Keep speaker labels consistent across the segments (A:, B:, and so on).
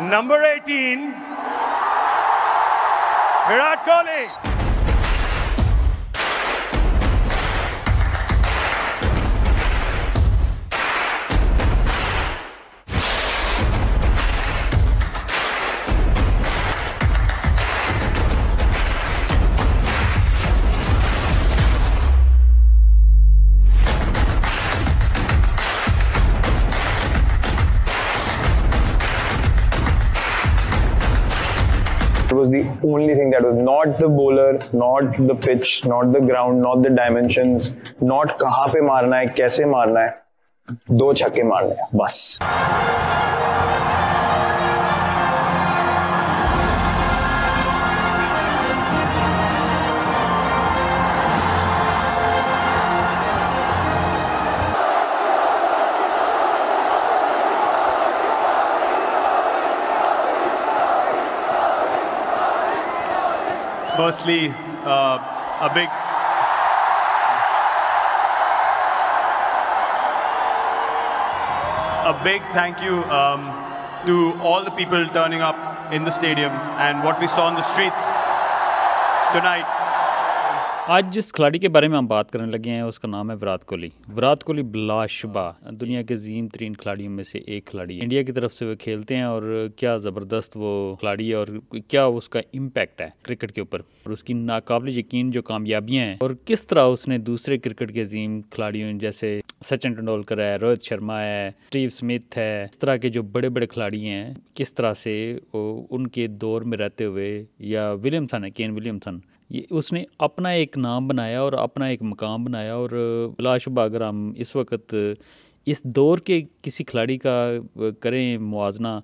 A: Number 18, Virat Kohli. only thing that was not the bowler, not the pitch, not the ground, not the dimensions, not कहाँ पे मारना है कैसे मारना है दो छक्के मारने हैं बस firstly, uh, a big a big thank you um, to all the people turning up in the stadium and what we saw on the streets tonight. आज जिस खिलाड़ी के बारे में हम बात करने लगे हैं उसका नाम है विराट कोहली विराट कोहली बिलाशुबा दुनिया के जीम तरीन खिलाड़ियों में से एक खिलाड़ी है इंडिया की तरफ से वो खेलते हैं और क्या ज़बरदस्त वो खिलाड़ी है और क्या उसका इम्पैक्ट है क्रिकेट के ऊपर और उसकी नाकबिल यकीन जो कामयाबियाँ हैं और किस तरह उसने दूसरे क्रिकेट के जीम खिलाड़ियों जैसे सचिन तेंदुलकर है रोहित शर्मा है स्टीव स्मिथ है इस तरह के जो बड़े बड़े खिलाड़ी हैं किस तरह से उनके दौर में रहते हुए या विलियमसन है केन विलियमसन ये उसने अपना एक नाम बनाया और अपना एक मकाम बनाया और लाशुबा अगर हम इस वक्त इस दौर के किसी खिलाड़ी का करें मुआजना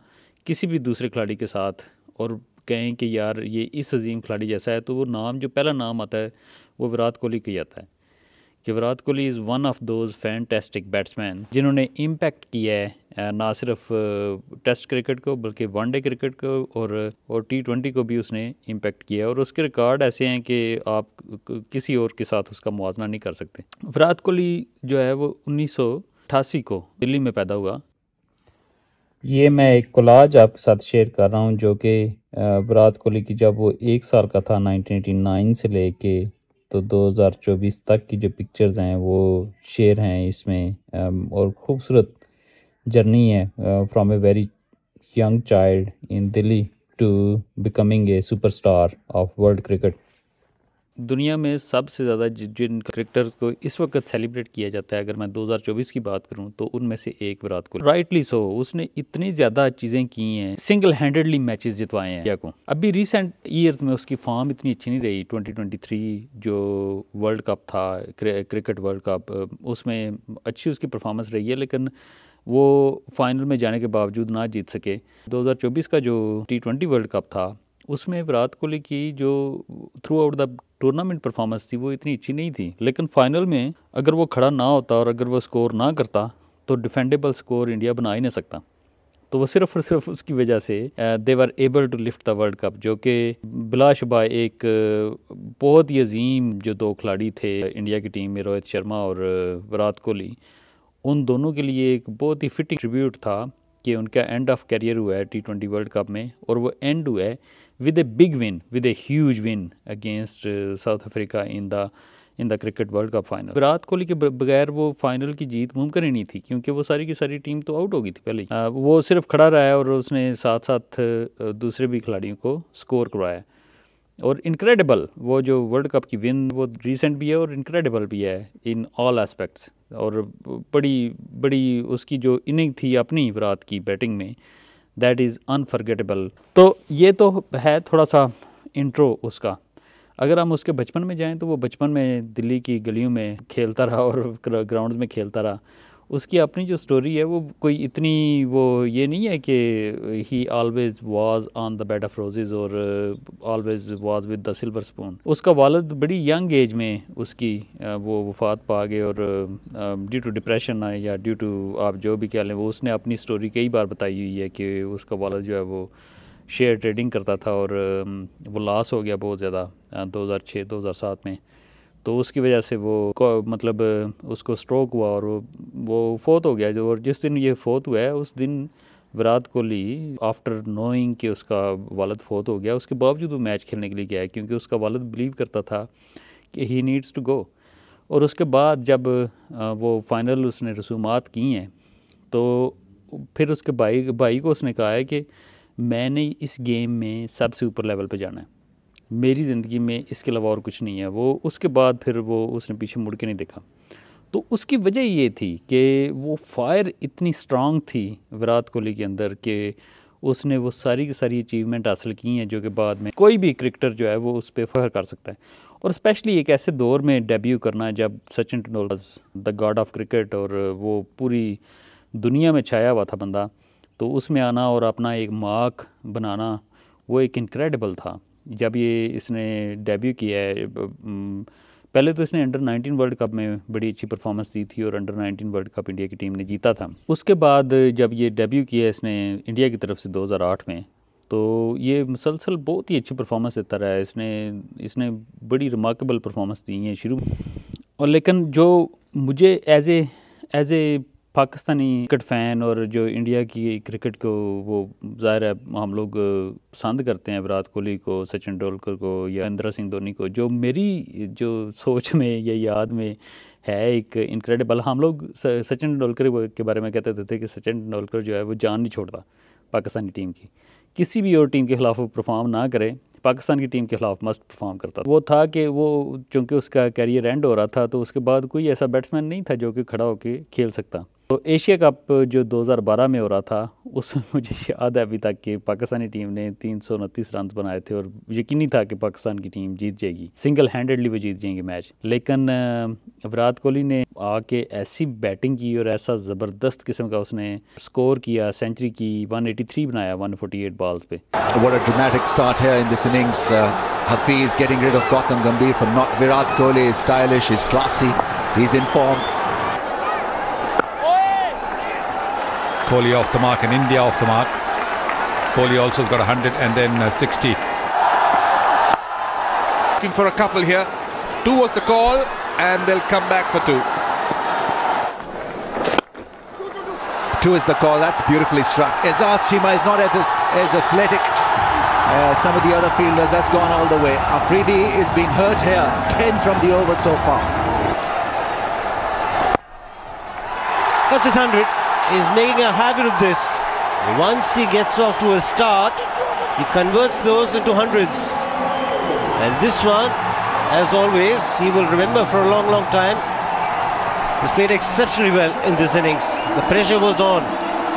A: किसी भी दूसरे खिलाड़ी के साथ और कहें कि यार ये इस अजीम खिलाड़ी जैसा है तो वो नाम जो पहला नाम आता है वो विराट कोहली का ही आता है कि Virat Kohli is one of those fantastic batsman जिन्होंने इम्पैक्ट किया है ना सिर्फ टेस्ट क्रिकेट को बल्कि वनडे क्रिकेट को और और टी ट्वेंटी को भी उसने इम्पैक्ट किया है और उसके रिकॉर्ड ऐसे हैं कि आप किसी और के साथ उसका मुआवजना नहीं कर सकते विराट कोहली जो है वो उन्नीस को दिल्ली में पैदा हुआ ये मैं एक कोलाज आपके साथ शेयर कर रहा हूँ जो कि विराट कोहली की जब वो एक साल का था 1989 से लेके तो 2024 तक की जो पिक्चर्स हैं वो शेयर हैं इसमें और ख़ूबसूरत जर्नी है from a very young child in Delhi to becoming a superstar of world cricket दुनिया में सबसे ज़्यादा जिन क्रिकेटर्स को इस वक्त सेलिब्रेट किया जाता है अगर मैं 2024 की बात करूं तो उनमें से एक विराट कोहली राइटली सो उसने इतनी ज़्यादा चीज़ें की हैं सिंगल हैंडेडली मैचेस जितवाए हैं क्या को अभी रिसेंट ईयर्स में उसकी फॉर्म इतनी अच्छी नहीं रही 2023 जो वर्ल्ड कप था क्रिकेट वर्ल्ड कप उसमें अच्छी उसकी परफॉर्मेंस रही है लेकिन वो फाइनल में जाने के बावजूद ना जीत सके 2024 का जो टी वर्ल्ड कप था उसमें विराट कोहली की जो throughout the tournament performance थी वो इतनी अच्छी नहीं थी लेकिन फाइनल में अगर वो खड़ा ना होता और अगर वो स्कोर ना करता तो डिफेंडेबल स्कोर इंडिया बना ही नहीं सकता तो वो सिर्फ और सिर्फ उसकी वजह से they are able to lift the world cup जो कि बिलाशुबा एक बहुत ही अजीम जो दो खिलाड़ी थे इंडिया की टीम में रोहित शर्मा और विराट कोहली उन दोनों के लिए एक बहुत ही फिटिंग ट्रिब्यूट था कि उनका एंड ऑफ करियर हुआ है टी ट्वेंटी वर्ल्ड कप में और वो एंड हुआ है with a big win, with a huge win against uh, South Africa in the in the cricket world cup final Virat Kohli के बगैर वो फाइनल की जीत मुमकिन ही नहीं थी क्योंकि वो सारी की सारी टीम तो आउट हो गई थी पहले आ, वो सिर्फ खड़ा रहा है और उसने साथ साथ दूसरे भी खिलाड़ियों को स्कोर करवाया और इनक्रेडिबल वो जो वर्ल्ड कप की विन वो रिसेंट भी है और इनक्रेडिबल भी है इन ऑल एस्पेक्ट्स और बड़ी बड़ी उसकी जो इनिंग थी अपनी विराट की बैटिंग में दैट इज़ अनफॉरगेटेबल तो ये तो है थोड़ा सा इंट्रो उसका अगर हम उसके बचपन में जाएं तो वो बचपन में दिल्ली की गलियों में खेलता रहा और ग्राउंड्स में खेलता रहा उसकी अपनी जो स्टोरी है वो कोई इतनी वो ये नहीं है कि he always was on the bed of roses और always was with the silver spoon उसका वालद बड़ी यंग एज में उसकी uh, वो वफात पा गए और ड्यू टू डिप्रेशन या ड्यू टू आप जो भी कह लें वो उसने अपनी स्टोरी कई बार बताई हुई है कि उसका वालद जो है वो शेयर ट्रेडिंग करता था और um, वो लॉस हो गया बहुत ज्यादा uh, हज़ार सात में तो उसकी वजह से वो मतलब उसको स्ट्रोक हुआ और वो फोत हो गया जो और जिस दिन ये फोत हुआ है उस दिन विराट कोहली आफ्टर नोइंग कि उसका वालद फोत हो गया उसके बावजूद वो मैच खेलने के लिए गया है क्योंकि उसका वालद बिलीव करता था कि ही नीड्स टू गो और उसके बाद जब वो फाइनल उसने रसूमात की हैं तो फिर उसके भाई भाई को उसने कहा है कि मैंने इस गेम में सबसे ऊपर लेवल पर जाना है मेरी ज़िंदगी में इसके अलावा और कुछ नहीं है वो उसके बाद फिर वो उसने पीछे मुड़ के नहीं देखा तो उसकी वजह ये थी कि वो फायर इतनी स्ट्रांग थी विराट कोहली के अंदर कि उसने वो सारी की सारी अचीवमेंट हासिल की हैं जो कि बाद में कोई भी क्रिकेटर जो है वो उस पर फख्र कर सकता है और स्पेशली एक ऐसे दौर में डेब्यू करना जब Sachin Tendulkar the god of cricket और वो पूरी दुनिया में छाया हुआ था बंदा तो उसमें आना और अपना एक मार्क बनाना वो एक इनक्रेडिबल था जब ये इसने डेब्यू किया है पहले तो इसने अंडर 19 वर्ल्ड कप में बड़ी अच्छी परफॉर्मेंस दी थी और अंडर 19 वर्ल्ड कप इंडिया की टीम ने जीता था उसके बाद जब ये डेब्यू किया इसने इंडिया की तरफ से 2008 में तो ये मुसलसल बहुत ही अच्छी परफॉर्मेंस देता रहा है इसने इसने बड़ी रिमार्केबल परफॉर्मेंस दी है शुरू और लेकिन जो मुझे as a as a Pakistani cricket fan और जो इंडिया की क्रिकेट को वो ज़ाहिर है हम लोग पसंद करते हैं विराट कोहली को सचिन तेंदुलकर को या इंदिरा सिंह धोनी को जो मेरी जो सोच में या याद में है एक इनक्रेडिबल हम लोग सचिन तेंदुलकर के बारे में कहते थे, कि सचिन तेंदुलकर जो है वो जान नहीं छोड़ता पाकिस्तानी टीम की किसी भी और टीम के खिलाफ वो परफॉर्म ना करे पाकिस्तान की टीम के खिलाफ मस्ट परफॉर्म करता वो था कि वो चूँकि उसका कैरियर एंड हो रहा था तो उसके बाद कोई ऐसा बैट्समैन नहीं था जो कि खड़ा होकर खेल सकता तो एशिया कप जो 2012 में हो रहा था उसमें मुझे याद है अभी तक कि पाकिस्तानी टीम ने तीन सौ उनतीस रन बनाए थे और यकीनी था कि पाकिस्तान की टीम जीत जाएगी सिंगल हैंडेडली वो जीत जाएंगे मैच लेकिन विराट कोहली ने आके ऐसी बैटिंग की और ऐसा ज़बरदस्त किस्म का उसने स्कोर किया सेंचुरी की 183 बनाया 148 बॉल्स पे What a dramatic start here in this innings. Uh, Hafiz getting rid of Gautam Gambhir for not Virat Kohli is stylish, is classy, he's in form. Kohli off the mark and India off the mark. Kohli also has got 100 and then uh, 60. Looking for a couple here. Two was the call and they'll come back for two. Two is the call. That's beautifully struck. Ezaz Shima is not as, as athletic as uh, some of the other fielders. That's gone all the way. Afridi is being hurt here. 10 from the over so far. That's his 100 is making a habit of this. Once he gets off to a start, he converts those into hundreds. And this one, as always, he will remember for a long, long time. He's played exceptionally well in this innings. The pressure was on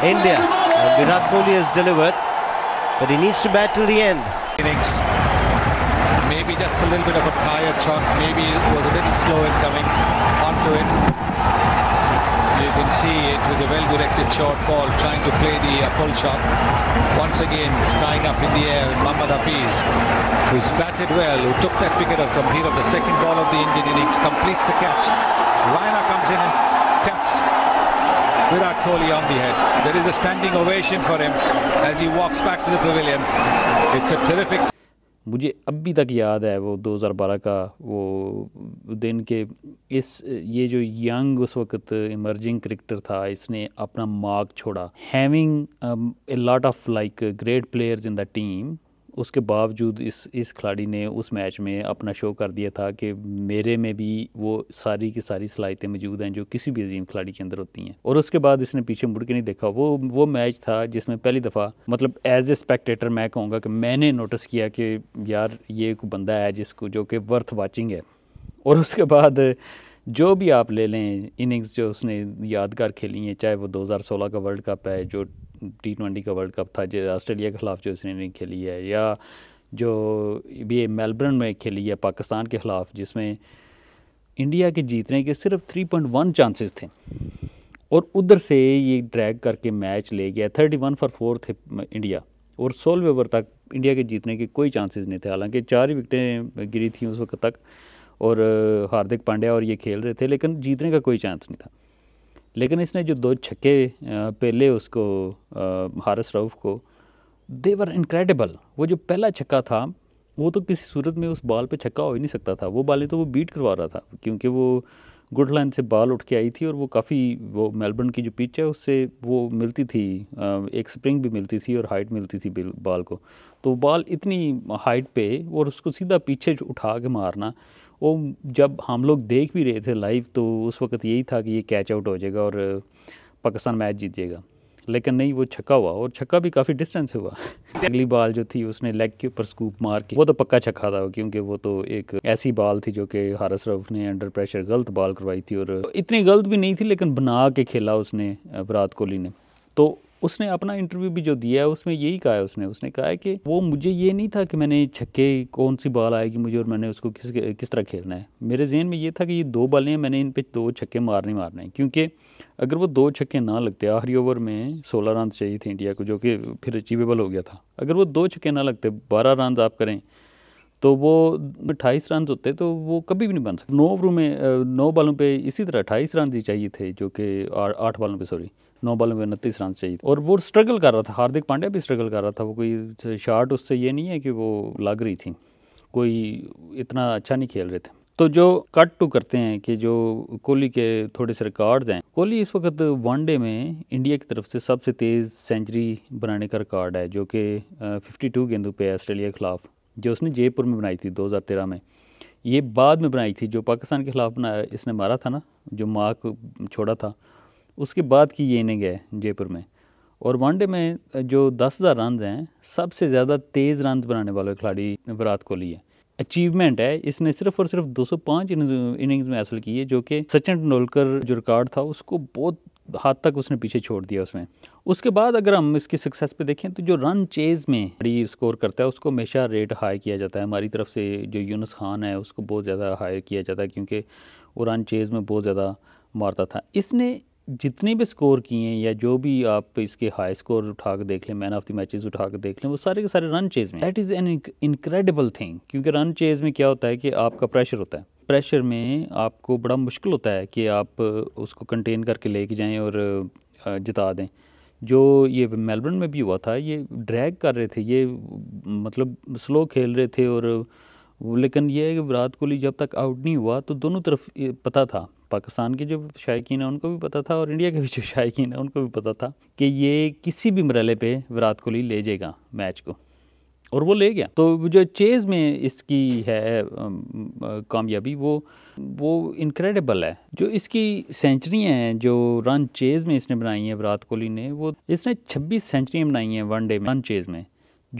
A: India. And Virat Kohli has delivered. But he needs to bat till the end. Innings. Maybe just a little bit of a tired shot. Maybe it was a little slow in coming onto it you can see it was a well-directed short ball trying to play the uh, pull shot. Once again, skying up in the air in Muhammad Hafiz, who's batted well, who took that wicket of here of the second ball of the Indian innings, completes the catch. Raina comes in and taps Virat Kohli on the head. There is a standing ovation for him as he walks back to the pavilion. It's a terrific... मुझे अभी तक याद है वो 2012 का वो दिन के इस ये जो यंग उस वक्त इमर्जिंग क्रिकेटर था इसने अपना मार्क छोड़ा having a lot of like great players in the team उसके बावजूद इस इस खिलाड़ी ने उस मैच में अपना शो कर दिया था कि मेरे में भी वो सारी की सारी सलाहितें मौजूद हैं जो किसी भी अजीम खिलाड़ी के अंदर होती हैं और उसके बाद इसने पीछे मुड़ के नहीं देखा वो वो मैच था जिसमें पहली दफ़ा मतलब एज ए स्पेक्टेटर मैं कहूँगा कि मैंने नोटिस किया कि यार ये एक बंदा है जिसको जो कि वर्थ वॉचिंग है और उसके बाद जो भी आप ले लें इनिंग्स जो उसने यादगार खेली हैं चाहे वो 2016 का वर्ल्ड कप है जो टी ट्वेंटी का वर्ल्ड कप था जो ऑस्ट्रेलिया के ख़िलाफ़ जो उसने इनिंग खेली है या जो ये मेलबर्न में खेली है पाकिस्तान के ख़िलाफ़ जिसमें इंडिया के जीतने के सिर्फ 3.1 चांसेस थे और उधर से ये ड्रैग करके मैच ले गया थर्टी वन फॉर फोर थे इंडिया और सोलह ओवर तक इंडिया के जीतने के कोई चांसेस नहीं थे हालांकि चार ही विकटें गिरी थी उस वक्त तक और हार्दिक पांड्या और ये खेल रहे थे लेकिन जीतने का कोई चांस नहीं था लेकिन इसने जो दो छक्के पहले उसको हारस रऊफ़ को देवर इनक्रेडिबल वो जो पहला छक्का था वो तो किसी सूरत में उस बॉल पे छक्का हो ही नहीं सकता था वो बॉलें तो वो बीट करवा रहा था क्योंकि वो गुड लाइन से बॉल उठ के आई थी और वो काफ़ी वो मेलबर्न की जो पिच है उससे वो मिलती थी एक स्प्रिंग भी मिलती थी और हाइट मिलती थी बॉल को तो बॉल इतनी हाइट पे और उसको सीधा पीछे उठा के मारना वो जब हम लोग देख भी रहे थे लाइव तो उस वक्त यही था कि ये कैच आउट हो जाएगा और पाकिस्तान मैच जीत जाएगा लेकिन नहीं वो छक्का हुआ और छक्का भी काफ़ी डिस्टेंस हुआ अगली बॉल जो थी उसने लेग के ऊपर स्कूप मार के वो तो पक्का छक्का था क्योंकि वो तो एक ऐसी बॉल थी जो कि हारस रफ ने अंडर प्रेशर गलत बॉल करवाई थी और इतनी गलत भी नहीं थी लेकिन बना के खेला उसने विराट कोहली ने तो उसने अपना इंटरव्यू भी जो दिया है उसमें यही कहा है उसने उसने कहा है कि वो मुझे ये नहीं था कि मैंने छक्के कौन सी बॉल आएगी मुझे और मैंने उसको किस किस तरह खेलना है मेरे जहन में ये था कि ये दो बॉलें हैं मैंने इन पर दो छक्के मारने मारने हैं क्योंकि अगर वो दो छक्के ना लगते आखिरी ओवर में सोलह रन चाहिए थे इंडिया को जो कि फिर अचीवेबल हो गया था अगर वो दो छक्के ना लगते बारह रन आप करें तो वो अट्ठाईस रन होते तो वो कभी भी नहीं बन सकते नौ ओवरों में नौ बॉलों पे इसी तरह अट्ठाईस रन ही चाहिए थे जो कि आठ बॉलों पे सॉरी नौ बॉल में उनतीस रन चाहिए और वो स्ट्रगल कर रहा था हार्दिक पांड्या भी स्ट्रगल कर रहा था वो कोई शार्ट उससे ये नहीं है कि वो लग रही थी कोई इतना अच्छा नहीं खेल रहे थे तो जो कट टू करते हैं कि जो कोहली के थोड़े से रिकॉर्ड्स हैं कोहली इस वक्त वनडे में इंडिया की तरफ से सबसे तेज़ सेंचुरी बनाने का रिकॉर्ड है जो कि 52 गेंदों पे ऑस्ट्रेलिया के खिलाफ जो उसने जयपुर में बनाई थी 2013 में ये बाद में बनाई थी जो पाकिस्तान के खिलाफ इसने मारा था ना जो मार्क छोड़ा था उसके बाद की ये इनिंग है जयपुर में और वनडे में जो दस हज़ार रन हैं सबसे ज़्यादा तेज़ रन बनाने वाले खिलाड़ी विराट कोहली है अचीवमेंट है इसने सिर्फ और सिर्फ 205 इनिंग्स में हासिल की है जो कि सचिन तेंदुलकर जो रिकॉर्ड था उसको बहुत हाथ तक उसने पीछे छोड़ दिया उसमें उसके बाद अगर हम इसकी सक्सेस पे देखें तो जो रन चेज में बड़ी स्कोर करता है उसको हमेशा रेट हाई किया जाता है हमारी तरफ से जो यूनस खान है उसको बहुत ज़्यादा हायर किया जाता है क्योंकि वो रन चेज में बहुत ज़्यादा मारता था इसने जितने भी स्कोर किए हैं या जो भी आप इसके हाई स्कोर उठा के देख लें मैन ऑफ द मैचेस उठा के देख लें वो सारे के सारे रन चेज में that is an incredible thing क्योंकि रन चेज में क्या होता है कि आपका प्रेशर होता है प्रेशर में आपको बड़ा मुश्किल होता है कि आप उसको कंटेन करके लेके जाएं और जिता दें जो ये मेलबर्न में भी हुआ था ये ड्रैग कर रहे थे ये मतलब स्लो खेल रहे थे और लेकिन ये है कि विराट कोहली जब तक आउट नहीं हुआ तो दोनों तरफ पता था पाकिस्तान के जो शायकीन हैं उनको भी पता था और इंडिया के भी जो शायकीन हैं उनको भी पता था कि ये किसी भी मरल पे विराट कोहली ले जाएगा मैच को और वो ले गया तो जो चेज़ में इसकी है कामयाबी वो वो इनक्रेडिबल है जो इसकी सेंचुरियाँ हैं जो रन चेज़ में इसने बनाई हैं विराट कोहली ने वो इसने 26 सेंचुरियाँ बनाई हैं वनडे में रन चेज़ में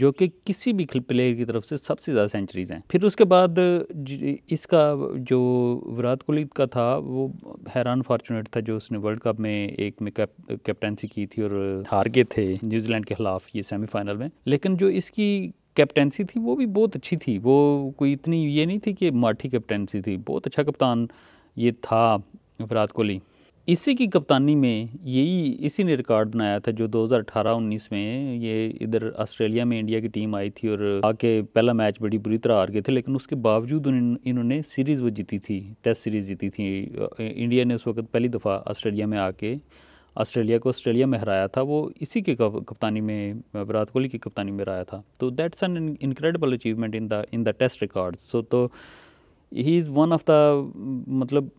A: जो कि किसी भी प्लेयर की तरफ से सबसे ज़्यादा सेंचुरीज हैं फिर उसके बाद इसका जो विराट कोहली का था वो हैरान फॉर्चुनेट था जो उसने वर्ल्ड कप में एक में कैप, कैप्टनसी की थी और हार गए थे न्यूजीलैंड के खिलाफ ये सेमीफाइनल में लेकिन जो इसकी कैप्टनसी थी वो भी बहुत अच्छी थी वो कोई इतनी ये नहीं थी कि माठी कैप्टनसी थी बहुत अच्छा कप्तान ये था विराट कोहली इसी की कप्तानी में यही इसी ने रिकॉर्ड बनाया था जो 2018-19 में ये इधर ऑस्ट्रेलिया में इंडिया की टीम आई थी और आके पहला मैच बड़ी बुरी तरह हार गए थे लेकिन उसके बावजूद इन्होंने सीरीज़ वो जीती थी टेस्ट सीरीज़ जीती थी इंडिया ने उस वक्त पहली दफ़ा ऑस्ट्रेलिया में आके ऑस्ट्रेलिया को ऑस्ट्रेलिया में हराया था वो इसी के कप्तानी में विराट कोहली की कप्तानी में हराया था तो that's an incredible achievement in the in the test record so तो he is one of the मतलब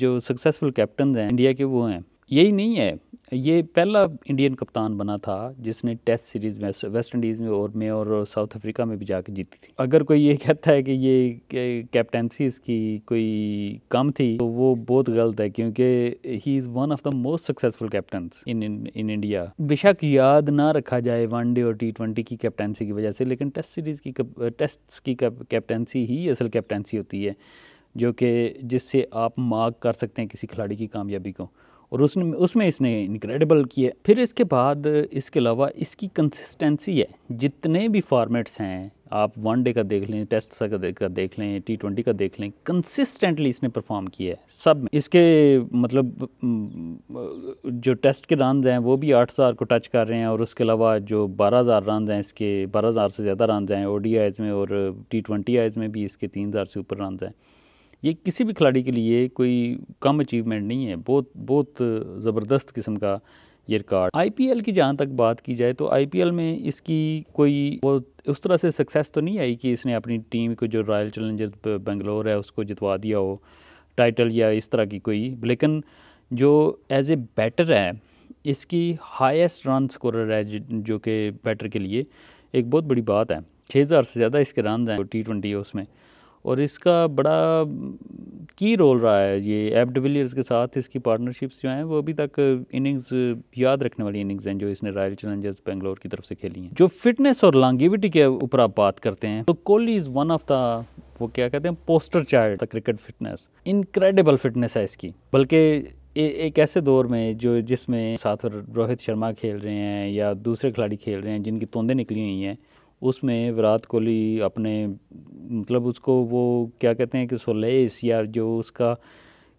A: जो सक्सेसफुल कैप्टन हैं इंडिया के वो हैं यही नहीं है ये पहला इंडियन कप्तान बना था जिसने टेस्ट सीरीज़ में वेस्ट इंडीज़ में और में और साउथ अफ्रीका में भी जाके जीती थी अगर कोई ये कहता है कि ये कैप्टनसी इसकी कोई कम थी तो वो बहुत गलत है क्योंकि he is one of the most successful captain in in India बेशक याद ना रखा जाए वनडे और टी ट्वेंटी की कैप्टनसी की वजह से लेकिन टेस्ट सीरीज़ की टेस्ट की कैप्टनसी ही असल कैप्टनसी होती है जो कि जिससे आप मार्क कर सकते हैं किसी खिलाड़ी की कामयाबी को और उसने उसमें इसने इनक्रेडिबल किए फिर इसके बाद इसके अलावा इसकी कंसिस्टेंसी है जितने भी फॉर्मेट्स हैं आप वन डे का देख लें टेस्ट का देख लें टी ट्वेंटी का देख लें कंसिस्टेंटली इसने परफॉर्म किया है सब में इसके मतलब जो टेस्ट के रन हैं वो भी आठ हज़ार को टच कर रहे हैं और उसके अलावा जो बारह हज़ार रन हैं इसके बारह हज़ार से ज़्यादा रन हैं ओ डी आईज़ में और टी ट्वेंटी आईज़ में भी इसके तीन हज़ार से ऊपर रन हैं ये किसी भी खिलाड़ी के लिए कोई कम अचीवमेंट नहीं है बहुत बहुत ज़बरदस्त किस्म का ये रिकॉर्ड आईपीएल की जहाँ तक बात की जाए तो आईपीएल में इसकी कोई बहुत उस तरह से सक्सेस तो नहीं आई कि इसने अपनी टीम को जो रॉयल चैलेंजर्स बेंगलोर है उसको जितवा दिया हो टाइटल या इस तरह की कोई लेकिन जो एज ए बैटर है इसकी हाईएस्ट रन स्कोरर है जो कि बैटर के लिए एक बहुत बड़ी बात है छः हज़ार से ज़्यादा इसके रन हैं टी ट्वेंटी है उसमें और इसका बड़ा की रोल रहा है ये एप डिविलियर्स के साथ इसकी पार्टनरशिप्स जो हैं वो अभी तक इनिंग्स याद रखने वाली इनिंग्स हैं जो इसने रॉयल चैलेंजर्स बेंगलोर की तरफ से खेली हैं जो फिटनेस और लॉन्गिविटी के ऊपर आप बात करते हैं तो Kohli is one of the वो क्या कहते हैं poster child the cricket fitness incredible fitness है इसकी बल्कि ए, एक ऐसे दौर में जो जिसमें साथ रोहित शर्मा खेल रहे हैं या दूसरे खिलाड़ी खेल रहे हैं जिनकी तोंदे निकली हुई हैं उसमें विराट कोहली अपने मतलब उसको वो क्या कहते हैं कि सोलेस या जो उसका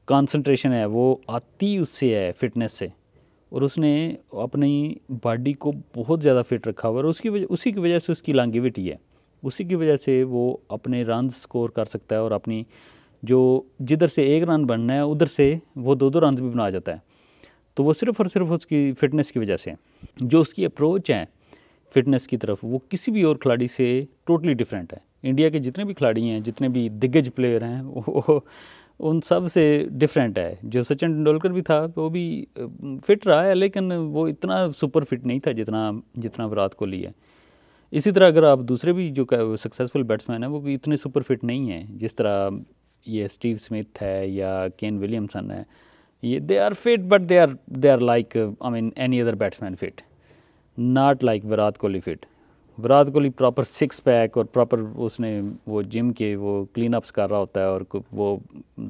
A: कंसंट्रेशन है वो आती उससे है फिटनेस से और उसने अपनी बॉडी को बहुत ज़्यादा फिट रखा हुआ और उसकी वजह उसी की वजह से उसकी लॉन्गिविटी है उसी की वजह से वो अपने रन स्कोर कर सकता है और अपनी जो जिधर से एक रन बनना है उधर से वो दो दो रन भी बना जाता है तो वो सिर्फ और सिर्फ उसकी फ़िटनेस की वजह से जो उसकी अप्रोच है फिटनेस की तरफ वो किसी भी और खिलाड़ी से टोटली डिफरेंट है इंडिया के जितने भी खिलाड़ी हैं जितने भी दिग्गज प्लेयर हैं वो उन सब से डिफरेंट है जो सचिन तेंदुलकर भी था वो भी फिट रहा है लेकिन वो इतना सुपर फिट नहीं था जितना जितना विराट कोहली है इसी तरह अगर आप दूसरे भी जो सक्सेसफुल बैट्समैन हैं वो इतने सुपर फिट नहीं हैं जिस तरह ये स्टीव स्मिथ है या केन विलियमसन है ये they are fit but they are they are like I mean any other batsman fit not like Virat Kohli fit Virat Kohli proper six pack और प्रॉपर उसने वो जिम के वो क्लीन अप्स कर रहा होता है और वो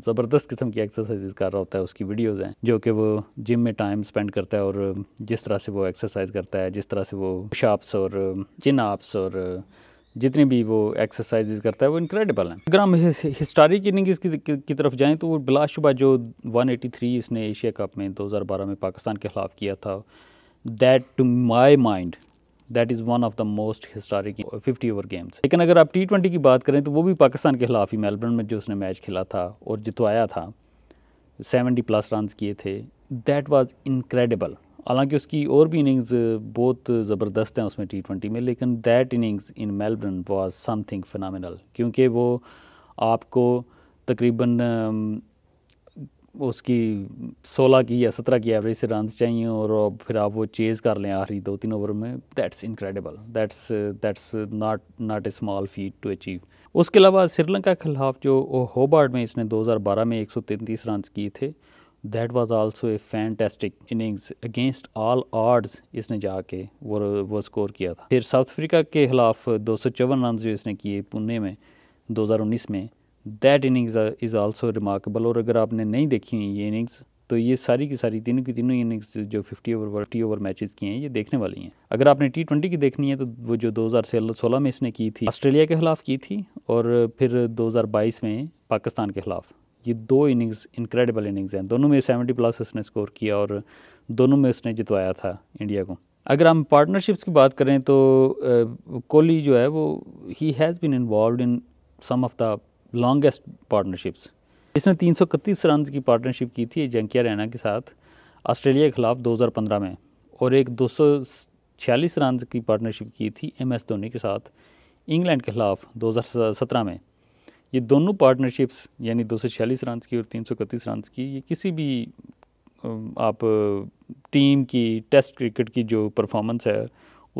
A: ज़बरदस्त किस्म की एक्सरसाइज कर रहा होता है उसकी वीडियोस हैं जो कि वो जिम में टाइम स्पेंड करता है और um, जिस तरह से वो एक्सरसाइज करता है जिस तरह से वो शाप्स और चिन um, आप्स और uh, जितनी भी वो एक्सरसाइजेज करता है वो इनक्रेडिबल हैं अगर हम हिस्टारिक इनिंग की, की, की तरफ जाएँ तो वो बिलाशुबा जो थ्री इसने एशिया कप में बारह में पाकिस्तान के खिलाफ किया था that to my mind that is one of the most historic fifty over games लेकिन अगर आप टी ट्वेंटी की बात करें तो वो भी पाकिस्तान के खिलाफ ही मेलबर्न में जो उसने मैच खेला था और जितवाया था सेवेंटी प्लस रन किए थे दैट वॉज इनक्रेडिबल हालांकि उसकी और भी इनिंग्स बहुत ज़बरदस्त हैं उसमें टी ट्वेंटी में लेकिन that innings in Melbourne was something phenomenal क्योंकि वो आपको तकरीबन उसकी 16 की या 17 की एवरेज से रन चाहिए और फिर आप वो चेज़ कर लें आखिरी दो तीन ओवर में that's incredible that's that's not not a small feat to achieve उसके अलावा श्रीलंका के खिलाफ जो होबार्ड में इसने 2012 में 133 रन किए थे that was also a fantastic innings against all odds इसने जाके वो वो स्कोर किया था फिर साउथ अफ्रीका के खिलाफ दो सौ चौवन रन जो इसने किए पुणे में 2019 में that innings is also remarkable और अगर आपने नहीं देखी हैं ये इनिंग्स तो ये सारी की सारी तीनों की तीनों इनिंग्स जो 50 ओवर फिफ्टी ओवर मैचेस की हैं ये देखने वाली हैं अगर आपने टी ट्वेंटी की देखनी है तो वो जो 2016 में इसने की थी ऑस्ट्रेलिया के खिलाफ की थी और फिर 2022 में पाकिस्तान के खिलाफ ये दो इनिंग्स इनक्रेडिबल इनिंग्स हैं दोनों में सेवेंटी प्लस उसने स्कोर किया और दोनों में उसने जितवाया था इंडिया को अगर हम पार्टनरशिप्स की बात करें तो कोहली जो है वो he has been involve in some of the longest partnerships इसने तीन सौ इकतीस रन की पार्टनरशिप की थी जंकिया रैना के साथ ऑस्ट्रेलिया के खिलाफ 2015 में और एक दो रन की पार्टनरशिप की थी एम एस धोनी के साथ इंग्लैंड के खिलाफ 2017 में ये दोनों पार्टनरशिप्स यानी 246 रन की और तीन रन की ये किसी भी आप टीम की टेस्ट क्रिकेट की जो परफॉर्मेंस है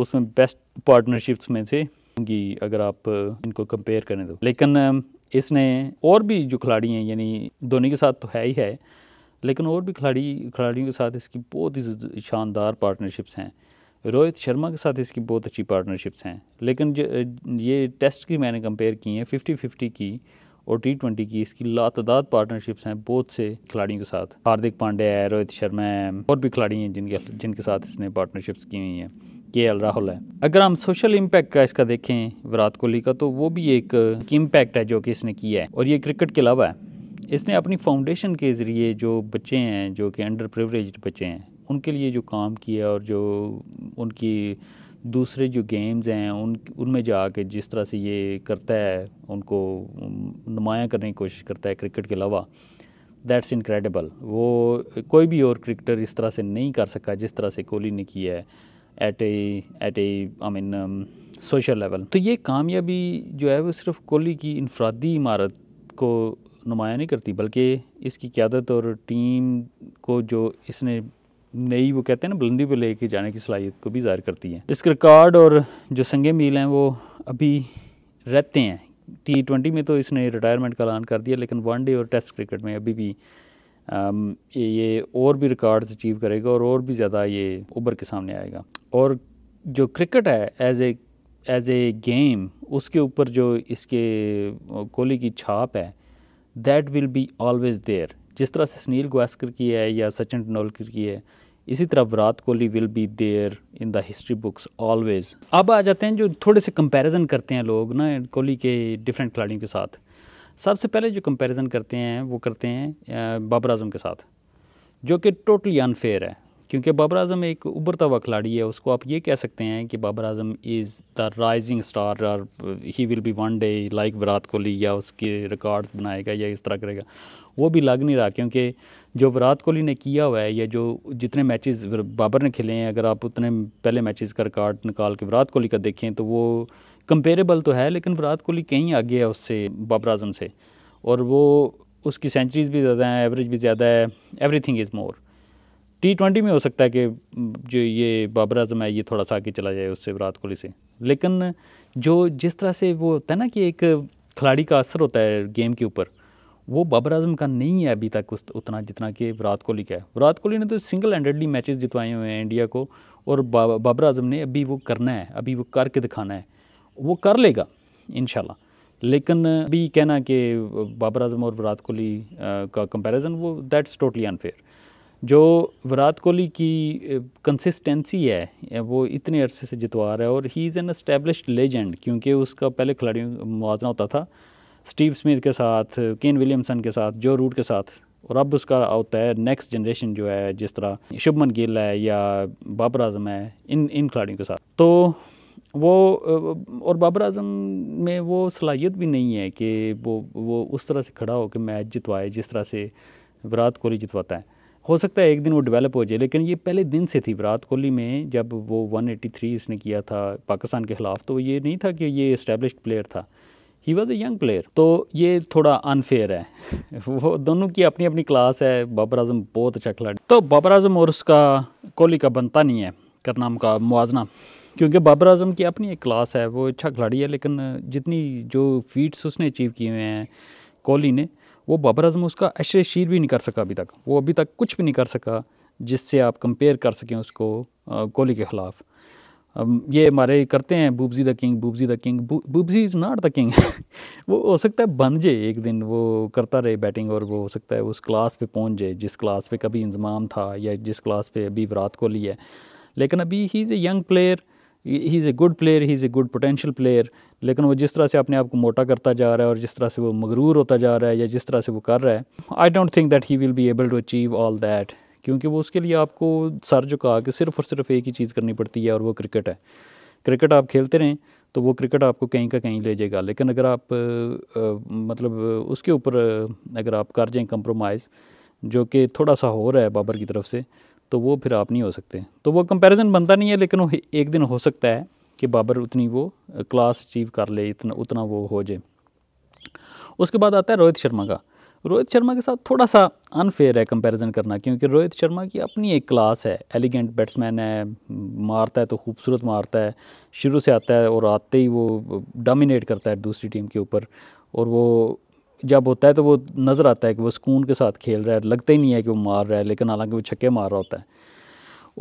A: उसमें बेस्ट पार्टनरशिप्स में से होंगी अगर आप इनको कंपेयर करें तो लेकिन इसने और भी जो खिलाड़ी हैं यानी धोनी के साथ तो है ही है लेकिन और भी खिलाड़ी खिलाड़ियों के साथ इसकी बहुत ही शानदार पार्टनरशिप्स हैं रोहित शर्मा के साथ इसकी बहुत अच्छी पार्टनरशिप्स हैं लेकिन ये टेस्ट की मैंने कंपेयर की हैं फिफ्टी फिफ्टी की और टी ट्वेंटी की इसकी लातदाद पार्टनरशिप्स हैं बहुत से खिलाड़ियों के साथ हार्दिक पांड्या है रोहित शर्मा है और भी खिलाड़ी हैं जिनके जिनके साथ इसने पार्टनरशिप्स की हुई हैं के एल राहुल है अगर हम सोशल इम्पैक्ट का इसका देखें विराट कोहली का तो वो भी एक इम्पैक्ट है जो कि इसने किया है और ये क्रिकेट के अलावा है इसने अपनी फाउंडेशन के ज़रिए जो बच्चे हैं जो कि अंडर प्रिवरेज बच्चे हैं उनके लिए जो काम किया और जो उनकी दूसरे जो गेम्स हैं उन उनमें जा कर जिस तरह से ये करता है उनको नुमाया करने की कोशिश करता है क्रिकेट के अलावा दैट्स इनक्रेडिबल वो कोई भी और क्रिकेटर इस तरह से नहीं कर सका जिस तरह से कोहली ने किया है at a at a I mean social level तो ये कामयाबी जो है वो सिर्फ कोहली की इनफरादी इमारत को नुमाया नहीं करती बल्कि इसकी क्यादत और टीम को जो इसने नई वो कहते हैं ना बुलंदी पर लेके जाने की सलाहियत को भी ज़ाहिर करती है इसके रिकॉर्ड और जो संगे मील हैं वो अभी रहते हैं टी ट्वेंटी में तो इसने रिटायरमेंट का ऐलान कर दिया लेकिन वनडे और टेस्ट क्रिकेट में अभी भी Um, ये और भी रिकॉर्ड्स अचीव करेगा और और भी ज़्यादा ये उभर के सामने आएगा और जो क्रिकेट है as a as a game उसके ऊपर जो इसके कोहली की छाप है that will be always there जिस तरह से सुनील गवास्कर की है या सचिन तेंदुलकर की है इसी तरह Virat Kohli will be there in the history books always अब आ जाते हैं जो थोड़े से कंपैरिजन करते हैं लोग ना कोहली के डिफरेंट खिलाड़ियों के साथ सबसे पहले जो कंपैरिजन करते हैं वो करते हैं बाबर अजम के साथ जो कि टोटली अनफेयर है क्योंकि बाबर अजम एक उभरता हुआ खिलाड़ी है उसको आप ये कह सकते हैं कि बाबर अजम इज़ द राइजिंग स्टार और he will be one day like Virat Kohli या उसके रिकॉर्ड्स बनाएगा या इस तरह करेगा वो भी लग नहीं रहा क्योंकि जो विराट कोहली ने किया हुआ है या जो जितने मैचेस बाबर ने खेले हैं अगर आप उतने पहले मैचेस का रिकॉर्ड निकाल के विराट कोहली का देखें तो वो कंपेरेबल तो है लेकिन विराट कोहली कहीं आगे है उससे बाबर आजम से और वो उसकी सेंचुरीज भी ज़्यादा हैं एवरेज भी ज़्यादा है everything is more T twenty में हो सकता है कि जो ये बाबर आजम है ये थोड़ा सा आगे चला जाए उससे विराट कोहली से लेकिन जो जिस तरह से वो होता है ना कि एक खिलाड़ी का असर होता है गेम के ऊपर वो बाबर आजम का नहीं है अभी तक उस उतना जितना कि विराट कोहली का है विराट कोहली ने तो सिंगल हैंडेडली मैचेस जितवाए हुए हैं इंडिया को और बाबर आजम ने अभी वो करना है अभी वो करके दिखाना है वो कर लेगा इन लेकिन भी कहना कि बाबर अजम और विराट कोहली का कंपैरिजन वो दैट्स टोटली अनफेयर जो विराट कोहली की कंसिस्टेंसी है वो इतने अरसे से जितवा रहा है और he is an establish legend क्योंकि उसका पहले खिलाड़ियों मुआजना होता था स्टीव स्मिथ के साथ केन विलियमसन के साथ जो रूट के साथ और अब उसका होता है नेक्स्ट जनरेशन जो है जिस तरह शुभमन गिल है या बाबर आजम है इन इन खिलाड़ियों के साथ तो वो और बाबर अजम में वो सलाहियत भी नहीं है कि वो वो उस तरह से खड़ा हो कि मैच जितवाए जिस तरह से विराट कोहली जितवाता है हो सकता है एक दिन वो डेवलप हो जाए लेकिन ये पहले दिन से थी विराट कोहली में जब वो 183 इसने किया था पाकिस्तान के ख़िलाफ़ तो ये नहीं था कि ये इस्टेब्लिश प्लेयर था he was a young player तो ये थोड़ा अनफेयर है वो दोनों की अपनी अपनी क्लास है बाबर अजम बहुत अच्छा खिलाड़ी तो बाबर अजम और उसका कोहली का बनता नहीं है करना का मुआजना क्योंकि बाबर आजम की अपनी एक क्लास है वो अच्छा खिलाड़ी है लेकिन जितनी जो फीट्स उसने अचीव किए हुए हैं कोहली ने वो बाबर आजम उसका अशर शीर भी नहीं कर सका अभी तक वो अभी तक कुछ भी नहीं कर सका जिससे आप कंपेयर कर सकें उसको कोहली के ख़िलाफ़ ये हमारे करते हैं बूबजी द किंग बूबजी द किंग बूबजी इज़ नॉट द किंग वो हो सकता है बन जाए एक दिन वो करता रहे बैटिंग और वो हो सकता है उस क्लास पे पहुंच जाए जिस क्लास पे कभी इंजमाम था या जिस क्लास पे अभी विराट कोहली है लेकिन अभी he is a young player he is a good player he is a good potential player लेकिन वो जिस तरह से अपने आप को मोटा करता जा रहा है और जिस तरह से वो मगरूर होता जा रहा है या जिस तरह से वो कर रहा है I don't think that he will be able to achieve all that क्योंकि वो उसके लिए आपको सर झुका के सिर्फ और सिर्फ एक ही चीज़ करनी पड़ती है और वो क्रिकेट है क्रिकेट आप खेलते रहें तो वो क्रिकेट आपको कहीं का कहीं ले जाएगा लेकिन अगर आप आ, मतलब उसके ऊपर अगर आप कर जाएँ कंप्रोमाइज़ जो कि थोड़ा सा हो रहा है बाबर की तरफ से तो वो फिर आप नहीं हो सकते तो वो कंपैरिजन बनता नहीं है लेकिन वो एक दिन हो सकता है कि बाबर उतनी वो क्लास अचीव कर ले इतना उतना वो हो जाए उसके बाद आता है रोहित शर्मा का रोहित शर्मा के साथ थोड़ा सा अनफेयर है कंपैरिजन करना क्योंकि रोहित शर्मा की अपनी एक क्लास है एलिगेंट बैट्समैन है मारता है तो खूबसूरत मारता है शुरू से आता है और आते ही वो डोमिनेट करता है दूसरी टीम के ऊपर और वो जब होता है तो वो नज़र आता है कि वो सुकून के साथ खेल रहा है लगता ही नहीं है कि वो मार रहा है लेकिन हालांकि वो छक्के मार रहा होता है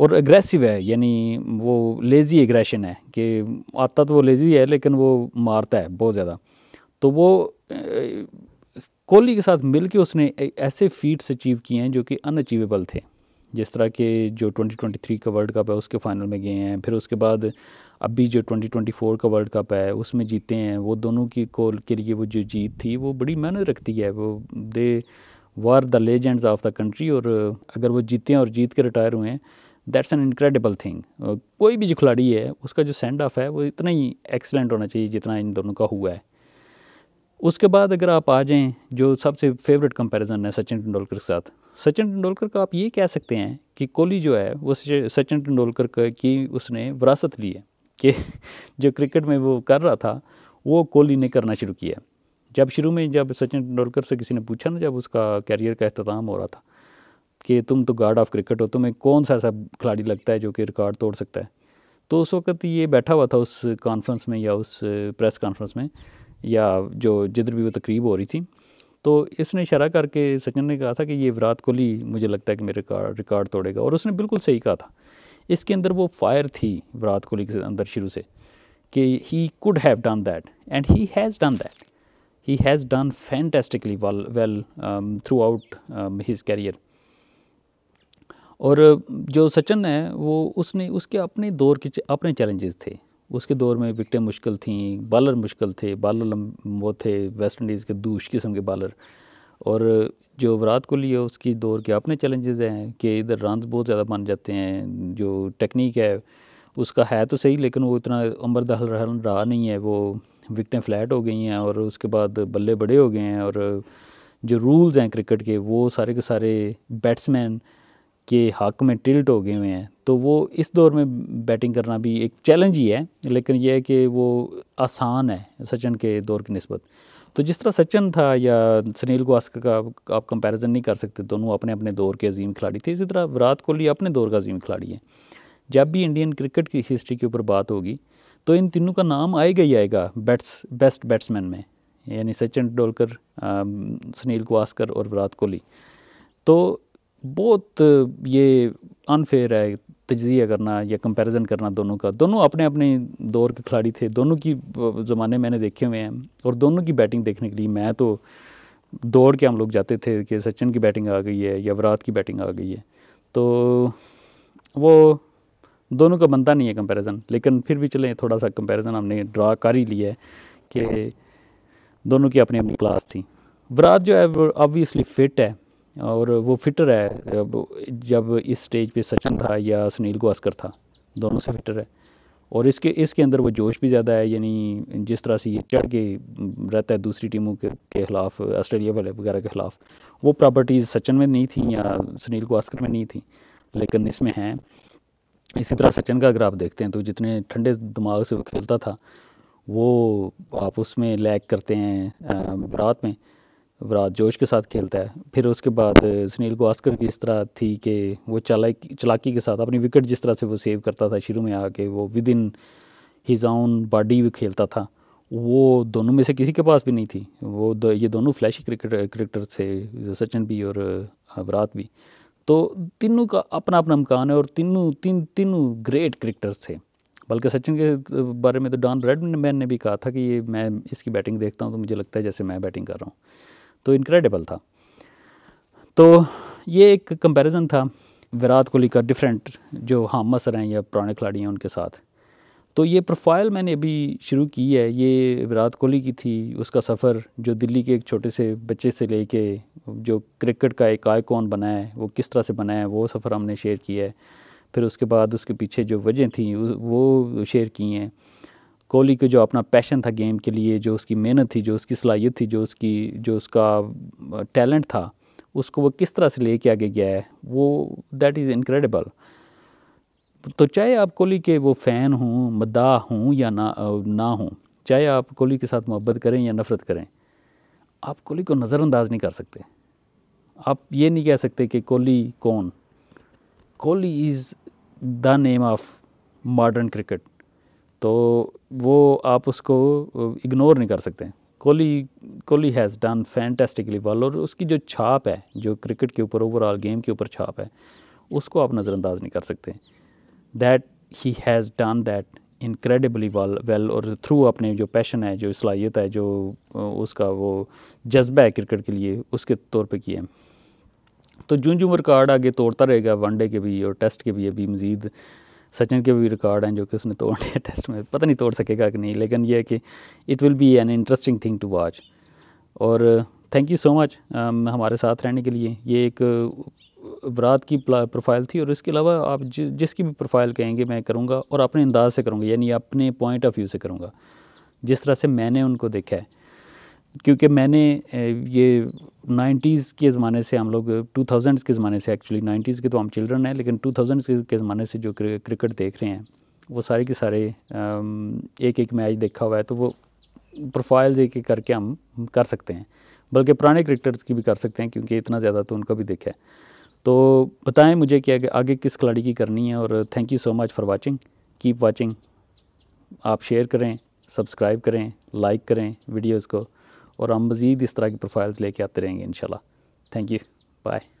A: और एग्रेसिव है यानी वो लेज़ी एग्रेशन है कि आता तो वो लेज़ी है लेकिन वो मारता है बहुत ज़्यादा तो वो कोहली के साथ मिल के उसने ऐसे फीट्स अचीव किए हैं जो कि अनअचीवेबल थे जिस तरह के जो 2023 का वर्ल्ड कप है उसके फाइनल में गए हैं फिर उसके बाद अभी जो 2024 का वर्ल्ड कप है उसमें जीते हैं वो दोनों की कोल के लिए वो जो जीत थी वो बड़ी मायने रखती है वो they were the legends of the country और अगर वो जीते हैं और जीत के रिटायर हुए हैं दैट्स एन इनक्रेडिबल थिंग कोई भी जो खिलाड़ी है उसका जो सेंड ऑफ है वो इतना ही एक्सलेंट होना चाहिए जितना इन दोनों का हुआ है उसके बाद अगर आप आ जाएं जो सबसे फेवरेट कंपैरिजन है सचिन तेंदुलकर के साथ सचिन तेंदुलकर का आप ये कह सकते हैं कि कोहली जो है वो सचिन तेंदुलकर की उसने विरासत ली है कि जो क्रिकेट में वो कर रहा था वो कोहली ने करना शुरू किया जब शुरू में जब सचिन तेंदुलकर से किसी ने पूछा ना जब उसका कैरियर का अहतमाम हो रहा था कि तुम तो गार्ड ऑफ क्रिकेट हो तुम्हें कौन सा ऐसा खिलाड़ी लगता है जो कि रिकॉर्ड तोड़ सकता है तो उस वक्त ये बैठा हुआ था उस कॉन्फ्रेंस में या उस प्रेस कॉन्फ्रेंस में या जो जिधर भी वो तकरीब हो रही थी तो इसने इशारा करके सचिन ने कहा था कि ये विराट कोहली मुझे लगता है कि मेरे रिकॉर्ड तोड़ेगा और उसने बिल्कुल सही कहा था इसके अंदर वो फायर थी विराट कोहली के अंदर शुरू से कि he could have done that and he has done that he has done fantastically well well throughout his career और जो सचिन है वो उसने उसके अपने दौर के अपने चैलेंजेस थे उसके दौर में विकटें मुश्किल थीं बॉलर मुश्किल थे बॉलर वो थे वेस्ट इंडीज़ के दूष किस्म के बॉलर और जो विराट कोहली है उसकी दौर के अपने चैलेंजेस हैं कि इधर रन बहुत ज़्यादा बन जाते हैं जो टेक्निक है उसका है तो सही लेकिन वो इतना उम्र दहल रहा नहीं है वो विकटें फ्लैट हो गई हैं और उसके बाद बल्ले बड़े हो गए हैं और जो रूल्स हैं क्रिकेट के वो सारे के सारे बैट्समैन के हक में टिल्ट हो गए हुए हैं तो वो इस दौर में बैटिंग करना भी एक चैलेंज ही है लेकिन यह है कि वो आसान है सचिन के दौर की नस्बत तो जिस तरह सचिन था या सुनील गवास्कर का आप, कंपैरिजन नहीं कर सकते दोनों अपने अपने दौर के अजीम खिलाड़ी थे इसी तरह विराट कोहली अपने दौर का अजीम खिलाड़ी है जब भी इंडियन क्रिकेट की हिस्ट्री के ऊपर बात होगी तो इन तीनों का नाम आएगा ही आएगा बैट्स बेस्ट बैट्समैन में यानी सचिन तेंदुलकर सुनील गवास्कर और विराट कोहली तो बहुत ये अनफेयर है तजिया करना या कंपैरिजन करना दोनों का दोनों अपने अपने दौर के खिलाड़ी थे दोनों की ज़माने मैंने देखे हुए हैं और दोनों की बैटिंग देखने के लिए मैं तो दौड़ के हम लोग जाते थे कि सचिन की बैटिंग आ गई है या विराट की बैटिंग आ गई है तो वो दोनों का बनता नहीं है कंपैरिजन लेकिन फिर भी चलें थोड़ा सा कंपैरिजन हमने ड्रा कर ही लिया है कि दोनों की अपनी अपनी क्लास थी विराट जो है ऑब्वियसली फिट है और वो फिटर है जब जब इस स्टेज पे सचिन था या सुनील गवास्कर था दोनों से फिटर है और इसके इसके अंदर वो जोश भी ज़्यादा है यानी जिस तरह से ये चढ़ के रहता है दूसरी टीमों के, के ख़िलाफ़ ऑस्ट्रेलिया वाले वगैरह के ख़िलाफ़ वो प्रॉपर्टीज़ सचिन में नहीं थी या सुनील गवास्कर में नहीं थी लेकिन इसमें हैं इसी तरह सचिन का अगर आप देखते हैं तो जितने ठंडे दिमाग से वो खेलता था वो आप उसमें लैग करते हैं रात में विराट जोश के साथ खेलता है फिर उसके बाद सुनील गवास्कर की इस तरह थी कि वो चला चलाकी के साथ अपनी विकेट जिस तरह से वो सेव करता था शुरू में आके वो within his own body भी खेलता था वो दोनों में से किसी के पास भी नहीं थी वो दो, ये दोनों फ्लैशी क्रिकेट क्रिकेटर थे सचिन भी और विराट भी तो तीनों का अपना अपना मकान है और तीनों तीन तीनों ग्रेट क्रिकेटर्स थे बल्कि सचिन के बारे में तो डॉन ब्रेडमैन ने भी कहा था कि ये मैं इसकी बैटिंग देखता हूँ तो मुझे लगता है जैसे मैं बैटिंग कर रहा हूँ तो इनक्रेडिबल था तो ये एक कंपैरिजन था विराट कोहली का डिफरेंट जो हाँ मसर हैं या पुराने खिलाड़ी हैं उनके साथ तो ये प्रोफाइल मैंने अभी शुरू की है ये विराट कोहली की थी उसका सफ़र जो दिल्ली के एक छोटे से बच्चे से लेके जो क्रिकेट का एक आइकॉन बना है वो किस तरह से बना है वो सफ़र हमने शेयर किया है फिर उसके बाद उसके पीछे जो वजह थी वो शेयर की हैं कोहली को जो अपना पैशन था गेम के लिए जो उसकी मेहनत थी जो उसकी सलाहियत थी जो उसकी जो उसका टैलेंट था उसको वो किस तरह से लेके आगे गया है वो दैट इज़ इनक्रेडिबल तो चाहे आप कोहली के वो फ़ैन हों मदा हों या ना ना हों चाहे आप कोहली के साथ मोहब्बत करें या नफ़रत करें आप कोहली को नज़रअंदाज नहीं कर सकते आप ये नहीं कह सकते कि कोहली कौन Kohli is the name of modern cricket तो वो आप उसको इग्नोर नहीं कर सकते Kohli Kohli has done fantastically ball और उसकी जो छाप है जो क्रिकेट के ऊपर ओवरऑल गेम के ऊपर छाप है उसको आप नज़रअंदाज नहीं कर सकते that he has done that incredibly well well और थ्रू अपने जो पैशन है जो सलाहियत है जो उसका वो जज्बा है क्रिकेट के लिए उसके तौर पर किए तो जूँ जूम रिकॉर्ड आगे तोड़ता रहेगा वनडे के भी और टेस्ट के भी अभी मज़ीद सचिन के भी रिकॉर्ड हैं जो कि उसने तोड़ लिया टेस्ट में पता नहीं तोड़ सकेगा कि नहीं लेकिन यह है कि it will be an interesting thing to watch और थैंक यू सो मच हमारे साथ रहने के लिए ये एक बरात uh, की प्रोफाइल थी और इसके अलावा आप जि, जिसकी भी प्रोफाइल कहेंगे मैं करूँगा और अपने अंदाज से करूँगा यानी अपने पॉइंट ऑफ व्यू से करूँगा जिस तरह से मैंने उनको देखा है क्योंकि मैंने ये 90s के ज़माने से हम लोग 2000s के ज़माने से एक्चुअली 90s के तो हम चिल्ड्रन हैं लेकिन 2000s के ज़माने से जो क्रिकेट देख रहे हैं वो सारे के सारे एक एक मैच देखा हुआ है तो वो प्रोफाइल्स एक एक करके हम कर सकते हैं बल्कि पुराने क्रिकेटर्स की भी कर सकते हैं क्योंकि इतना ज़्यादा तो उनका भी देखा है तो बताएं मुझे कि आगे, किस खिलाड़ी की करनी है और thank you so much for watching keep watching आप शेयर करें सब्सक्राइब करें लाइक करें वीडियोस को और हम मज़ीद इस तरह की प्रोफाइल्स लेके आते रहेंगे इन थैंक यू बाय